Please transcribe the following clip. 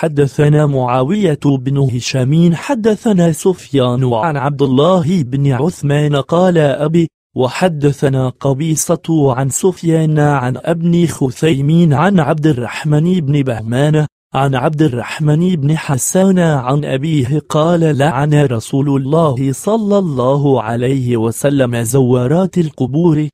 حدثنا معاوية بن هشام حدثنا سفيان عن عبد الله بن عثمان قال أبي وحدثنا قبيصة عن سفيان عن ابن خثيمين عن عبد الرحمن بن بهمان عن عبد الرحمن بن حسان عن أبيه قال لعن رسول الله صلى الله عليه وسلم زوارات القبور